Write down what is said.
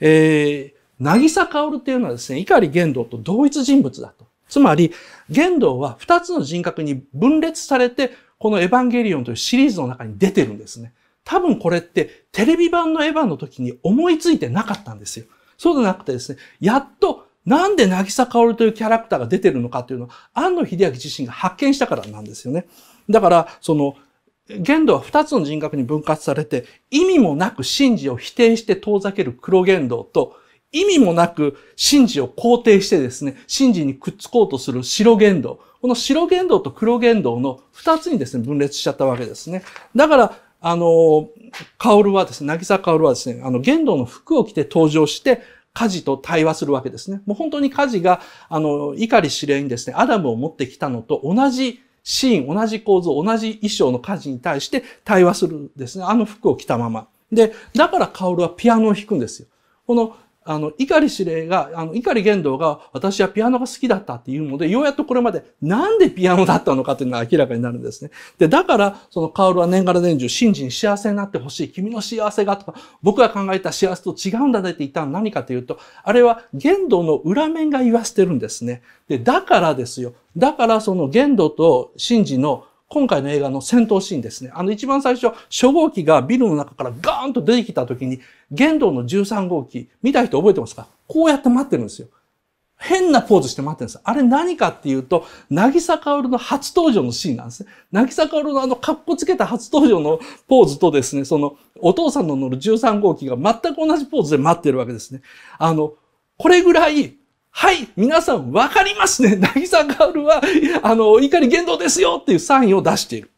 えー、渚薫っていうのはですね、碇玄道と同一人物だと。つまり、玄道は二つの人格に分裂されて、このエヴァンゲリオンというシリーズの中に出てるんですね。多分これってテレビ版のエヴァの時に思いついてなかったんですよ。そうでなくてですね、やっとなんで渚薫というキャラクターが出てるのかというのを、安野秀明自身が発見したからなんですよね。だから、その、言動は二つの人格に分割されて、意味もなく真事を否定して遠ざける黒言動と、意味もなく真事を肯定してですね、真事にくっつこうとする白言動。この白言動と黒言動の二つにですね、分裂しちゃったわけですね。だから、あの、カオルはですね、渚カオルはですね、あの、言動の服を着て登場して、カ事と対話するわけですね。もう本当にカ事が、あの、怒り指令にですね、アダムを持ってきたのと同じシーン、同じ構造、同じ衣装の家事に対して対話するんですね。あの服を着たまま。で、だからカオルはピアノを弾くんですよ。このあの、碇司令が、あの、碇玄道が、私はピアノが好きだったっていうので、ようやっとこれまで、なんでピアノだったのかというのが明らかになるんですね。で、だから、その、カオルは年がら年中、信心幸せになってほしい。君の幸せが、とか、僕が考えた幸せと違うんだねって言ったのは何かというと、あれは、玄道の裏面が言わせてるんですね。で、だからですよ。だから、その、玄道と真珠の、今回の映画の戦闘シーンですね。あの一番最初、初号機がビルの中からガーンと出てきた時に、玄道の13号機、見た人覚えてますかこうやって待ってるんですよ。変なポーズして待ってるんです。あれ何かっていうと、なぎさかおるの初登場のシーンなんですね。なぎさかおるのあの、格好つけた初登場のポーズとですね、その、お父さんの乗る13号機が全く同じポーズで待ってるわけですね。あの、これぐらいはい、皆さんわかりますね。渚ガールは、あの、怒り言動ですよっていうサインを出している。